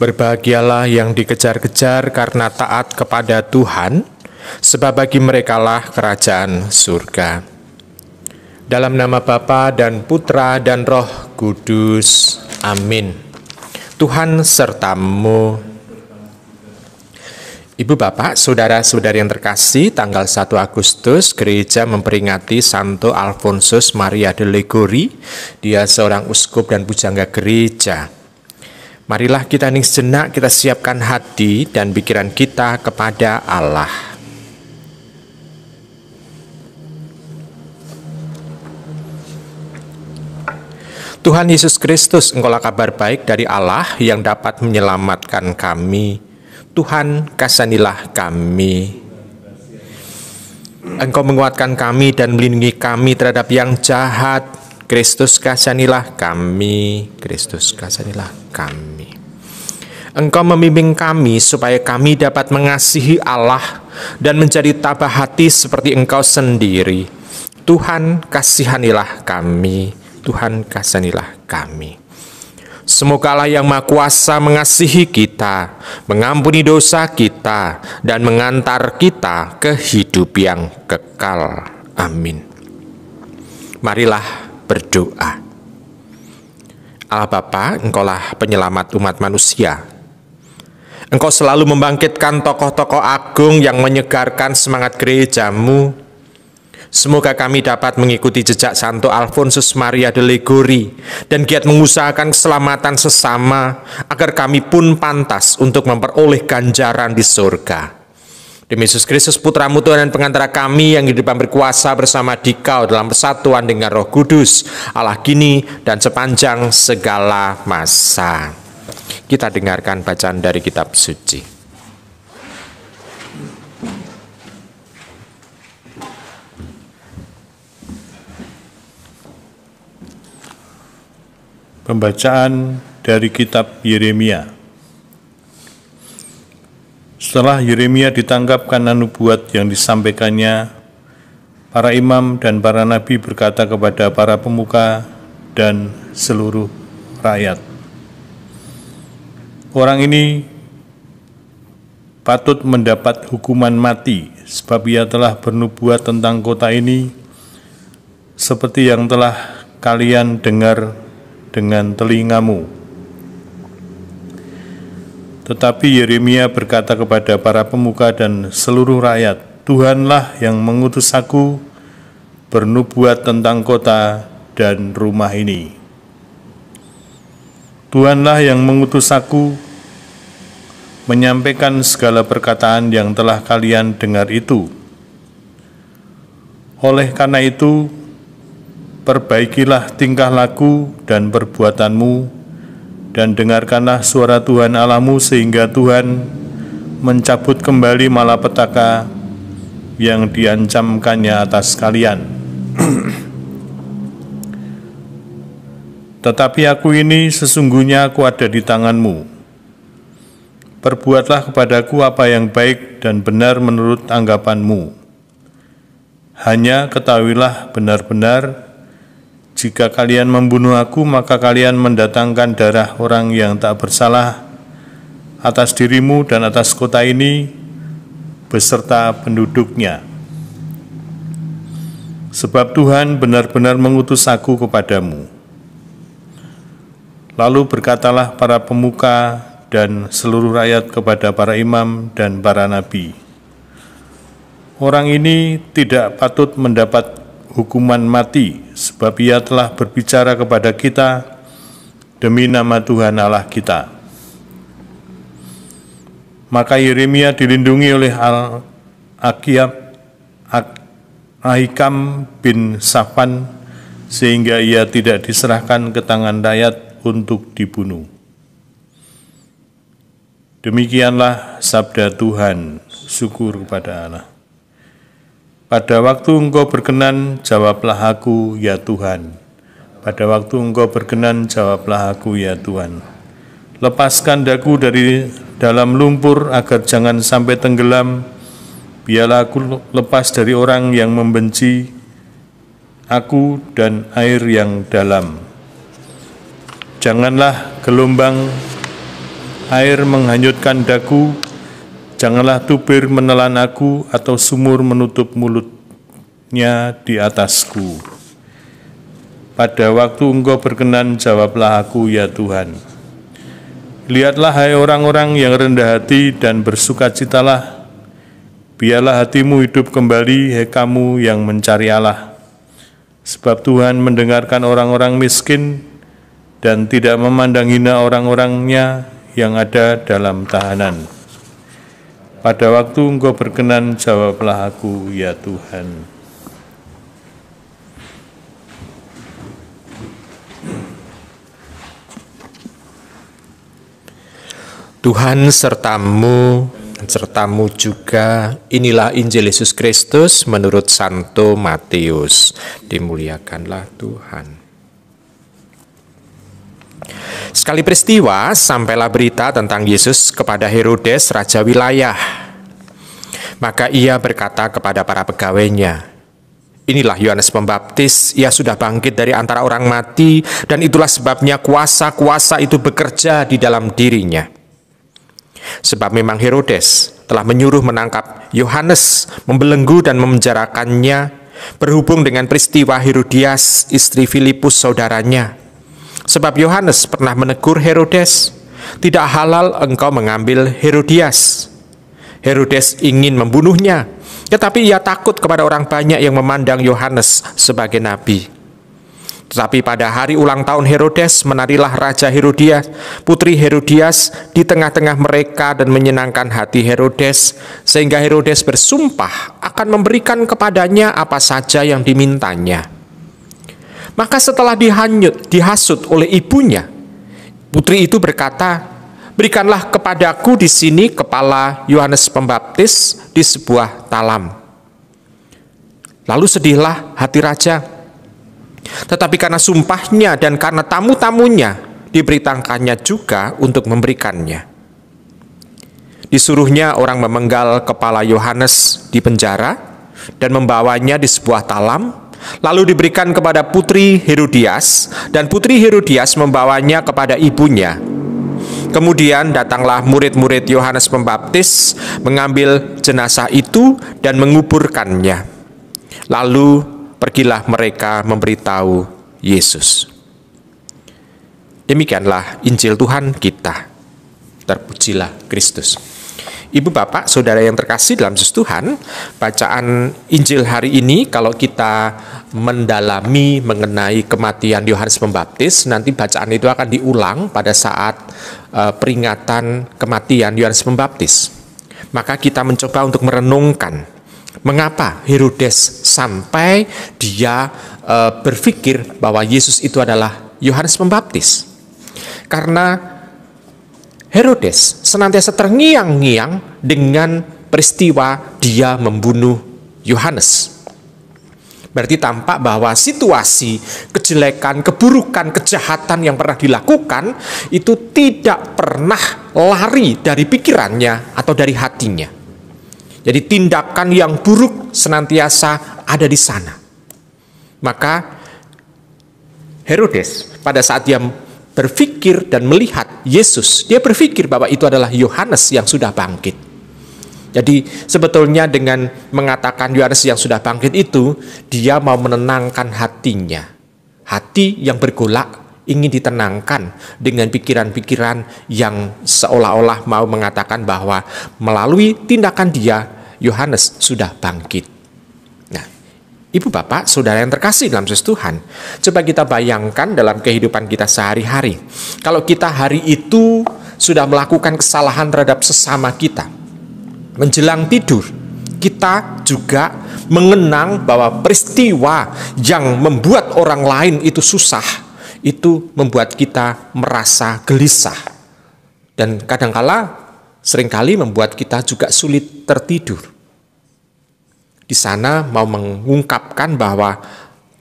Berbahagialah yang dikejar-kejar karena taat kepada Tuhan, sebab bagi merekalah kerajaan surga. Dalam nama Bapa dan Putra dan Roh Kudus. Amin. Tuhan sertamu. Ibu bapak, saudara-saudari yang terkasih, tanggal 1 Agustus gereja memperingati Santo Alfonsus Maria de Liguri. Dia seorang uskup dan pujangga gereja. Marilah kita ning sejenak kita siapkan hati dan pikiran kita kepada Allah. Tuhan Yesus Kristus, engkaulah kabar baik dari Allah yang dapat menyelamatkan kami. Tuhan, kasanilah kami. Engkau menguatkan kami dan melindungi kami terhadap yang jahat. Kristus kasanilah kami. Kristus kasanilah kami. Engkau membimbing kami supaya kami dapat mengasihi Allah dan menjadi tabah hati seperti Engkau sendiri. Tuhan, kasihanilah kami. Tuhan, kasihanilah kami. Semoga Allah yang Maha Kuasa mengasihi kita, mengampuni dosa kita, dan mengantar kita ke hidup yang kekal. Amin. Marilah berdoa. Allah Bapa, Engkaulah penyelamat umat manusia. Engkau selalu membangkitkan tokoh-tokoh agung yang menyegarkan semangat gerejamu. Semoga kami dapat mengikuti jejak Santo Alfonsus Maria de Liguri dan giat mengusahakan keselamatan sesama agar kami pun pantas untuk memperoleh ganjaran di surga. Demi Yesus Kristus Putramu Tuhan dan pengantara kami yang hidup berkuasa bersama dikau dalam persatuan dengan roh kudus Allah kini dan sepanjang segala masa. Kita dengarkan bacaan dari kitab suci. Pembacaan dari kitab Yeremia. Setelah Yeremia ditangkap karena nubuat yang disampaikannya, para imam dan para nabi berkata kepada para pemuka dan seluruh rakyat, Orang ini patut mendapat hukuman mati sebab ia telah bernubuat tentang kota ini seperti yang telah kalian dengar dengan telingamu. Tetapi Yeremia berkata kepada para pemuka dan seluruh rakyat, Tuhanlah yang mengutus aku bernubuat tentang kota dan rumah ini. Tuhanlah yang mengutus aku menyampaikan segala perkataan yang telah kalian dengar itu. Oleh karena itu, perbaikilah tingkah laku dan perbuatanmu, dan dengarkanlah suara Tuhan Alamu sehingga Tuhan mencabut kembali malapetaka yang diancamkannya atas kalian. Tetapi aku ini sesungguhnya aku ada di tanganmu. Perbuatlah kepadaku apa yang baik dan benar menurut anggapanmu. Hanya ketahuilah benar-benar, jika kalian membunuh aku, maka kalian mendatangkan darah orang yang tak bersalah atas dirimu dan atas kota ini beserta penduduknya. Sebab Tuhan benar-benar mengutus aku kepadamu.' Lalu berkatalah para pemuka dan seluruh rakyat kepada para imam dan para nabi. Orang ini tidak patut mendapat hukuman mati, sebab ia telah berbicara kepada kita demi nama Tuhan Allah kita. Maka Yeremia dilindungi oleh Al-Akiyab Ahikam bin Safan sehingga ia tidak diserahkan ke tangan rakyat untuk dibunuh. Demikianlah sabda Tuhan, syukur kepada Allah. Pada waktu engkau berkenan, jawablah aku, ya Tuhan. Pada waktu engkau berkenan, jawablah aku, ya Tuhan. Lepaskan daku dari dalam lumpur agar jangan sampai tenggelam. Biarlah aku lepas dari orang yang membenci aku dan air yang dalam. Janganlah gelombang air menghanyutkan daku, janganlah tubir menelan aku atau sumur menutup mulutnya di atasku. Pada waktu engkau berkenan, jawablah aku, ya Tuhan. Lihatlah hai orang-orang yang rendah hati dan bersuka bersukacitalah. Biarlah hatimu hidup kembali, hai kamu yang mencari Allah. Sebab Tuhan mendengarkan orang-orang miskin dan tidak memandang hina orang-orangnya yang ada dalam tahanan. Pada waktu engkau berkenan, jawablah aku, ya Tuhan. Tuhan sertamu, sertamu juga. Inilah Injil Yesus Kristus menurut Santo Matius. Dimuliakanlah Tuhan. Sekali peristiwa, sampailah berita tentang Yesus kepada Herodes, raja wilayah. Maka ia berkata kepada para pegawainya, Inilah Yohanes Pembaptis, ia sudah bangkit dari antara orang mati, dan itulah sebabnya kuasa-kuasa itu bekerja di dalam dirinya. Sebab memang Herodes telah menyuruh menangkap Yohanes, membelenggu dan memenjarakannya, berhubung dengan peristiwa Herodias, istri Filipus saudaranya, Sebab Yohanes pernah menegur Herodes, "Tidak halal engkau mengambil Herodias." Herodes ingin membunuhnya, tetapi ia takut kepada orang banyak yang memandang Yohanes sebagai nabi. Tetapi pada hari ulang tahun Herodes, menarilah Raja Herodias, putri Herodias, di tengah-tengah mereka dan menyenangkan hati Herodes, sehingga Herodes bersumpah akan memberikan kepadanya apa saja yang dimintanya. Maka setelah dihanyut, dihasut oleh ibunya, putri itu berkata, "Berikanlah kepadaku di sini kepala Yohanes Pembaptis di sebuah talam." Lalu sedihlah hati raja. Tetapi karena sumpahnya dan karena tamu-tamunya diberitakannya juga untuk memberikannya. Disuruhnya orang memenggal kepala Yohanes di penjara dan membawanya di sebuah talam lalu diberikan kepada putri Herodias, dan putri Herodias membawanya kepada ibunya. Kemudian datanglah murid-murid Yohanes Pembaptis, mengambil jenazah itu dan menguburkannya. Lalu pergilah mereka memberitahu Yesus. Demikianlah Injil Tuhan kita. Terpujilah Kristus. Ibu Bapak, Saudara yang terkasih dalam Yesus Tuhan, bacaan Injil hari ini kalau kita mendalami mengenai kematian Yohanes Pembaptis, nanti bacaan itu akan diulang pada saat uh, peringatan kematian Yohanes Pembaptis. Maka kita mencoba untuk merenungkan mengapa Herodes sampai dia uh, berpikir bahwa Yesus itu adalah Yohanes Pembaptis. Karena Herodes senantiasa terngiang-ngiang dengan peristiwa dia membunuh Yohanes. Berarti tampak bahwa situasi, kejelekan, keburukan, kejahatan yang pernah dilakukan itu tidak pernah lari dari pikirannya atau dari hatinya. Jadi tindakan yang buruk senantiasa ada di sana. Maka Herodes pada saat dia berpikir dan melihat Yesus. Dia berpikir bahwa itu adalah Yohanes yang sudah bangkit. Jadi sebetulnya dengan mengatakan Yohanes yang sudah bangkit itu, dia mau menenangkan hatinya. Hati yang bergolak ingin ditenangkan dengan pikiran-pikiran yang seolah-olah mau mengatakan bahwa melalui tindakan dia, Yohanes sudah bangkit. Ibu bapak, saudara yang terkasih dalam Yesus Tuhan, coba kita bayangkan dalam kehidupan kita sehari-hari. Kalau kita hari itu sudah melakukan kesalahan terhadap sesama kita, menjelang tidur, kita juga mengenang bahwa peristiwa yang membuat orang lain itu susah, itu membuat kita merasa gelisah. Dan kadangkala seringkali membuat kita juga sulit tertidur di sana mau mengungkapkan bahwa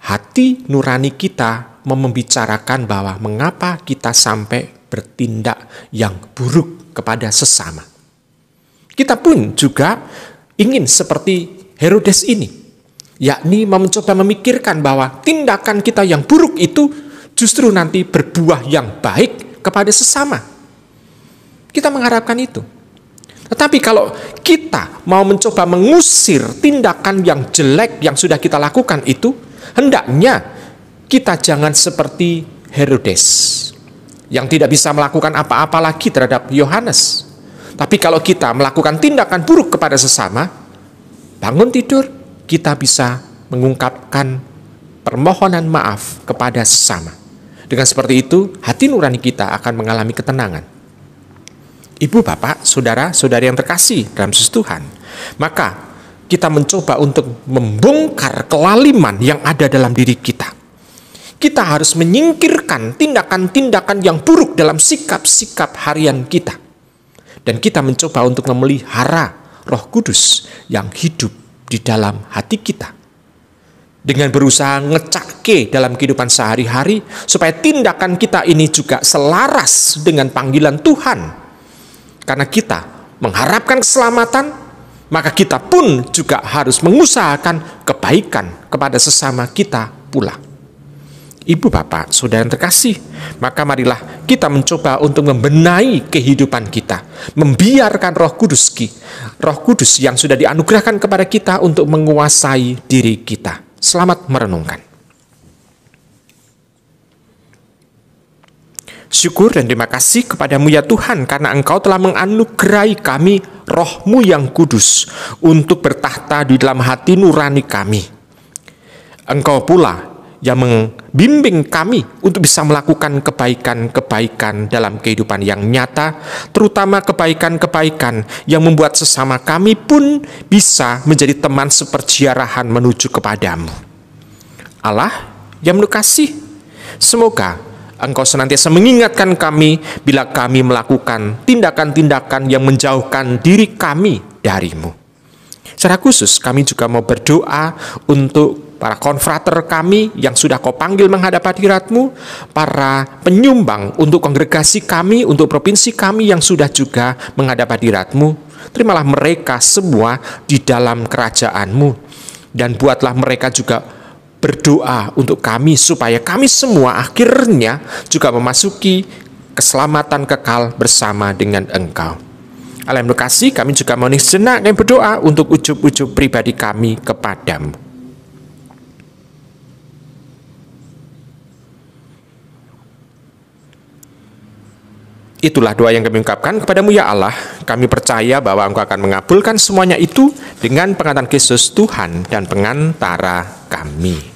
hati nurani kita membicarakan bahwa mengapa kita sampai bertindak yang buruk kepada sesama. Kita pun juga ingin seperti Herodes ini, yakni mencoba memikirkan bahwa tindakan kita yang buruk itu justru nanti berbuah yang baik kepada sesama. Kita mengharapkan itu. Tetapi kalau kita mau mencoba mengusir tindakan yang jelek yang sudah kita lakukan itu, hendaknya kita jangan seperti Herodes yang tidak bisa melakukan apa-apa lagi terhadap Yohanes. Tapi kalau kita melakukan tindakan buruk kepada sesama, bangun tidur, kita bisa mengungkapkan permohonan maaf kepada sesama. Dengan seperti itu, hati nurani kita akan mengalami ketenangan. Ibu, bapak, saudara, saudari yang terkasih dalam Yesus Tuhan. Maka kita mencoba untuk membongkar kelaliman yang ada dalam diri kita. Kita harus menyingkirkan tindakan-tindakan yang buruk dalam sikap-sikap harian kita. Dan kita mencoba untuk memelihara roh kudus yang hidup di dalam hati kita. Dengan berusaha ngecake dalam kehidupan sehari-hari supaya tindakan kita ini juga selaras dengan panggilan Tuhan karena kita mengharapkan keselamatan, maka kita pun juga harus mengusahakan kebaikan kepada sesama kita pula. Ibu bapak, saudara yang terkasih, maka marilah kita mencoba untuk membenahi kehidupan kita, membiarkan Roh Kudus ki, Roh Kudus yang sudah dianugerahkan kepada kita untuk menguasai diri kita. Selamat merenungkan. Syukur dan terima kasih kepadamu ya Tuhan karena engkau telah menganugerai kami rohmu yang kudus untuk bertahta di dalam hati nurani kami. Engkau pula yang membimbing kami untuk bisa melakukan kebaikan-kebaikan dalam kehidupan yang nyata, terutama kebaikan-kebaikan yang membuat sesama kami pun bisa menjadi teman seperjiarahan menuju kepadamu. Allah yang menukasih, semoga Engkau senantiasa mengingatkan kami bila kami melakukan tindakan-tindakan yang menjauhkan diri kami darimu. Secara khusus kami juga mau berdoa untuk para konfrater kami yang sudah kau panggil menghadap hadiratmu, para penyumbang untuk kongregasi kami, untuk provinsi kami yang sudah juga menghadap hadiratmu. Terimalah mereka semua di dalam kerajaanmu dan buatlah mereka juga berdoa untuk kami supaya kami semua akhirnya juga memasuki keselamatan kekal bersama dengan Engkau. Alam lokasi kami juga mohon sejenak dan berdoa untuk ujub-ujub pribadi kami kepadamu. Itulah doa yang kami ungkapkan kepadamu ya Allah. Kami percaya bahwa Engkau akan mengabulkan semuanya itu dengan pengantaran Kristus Tuhan dan pengantara kami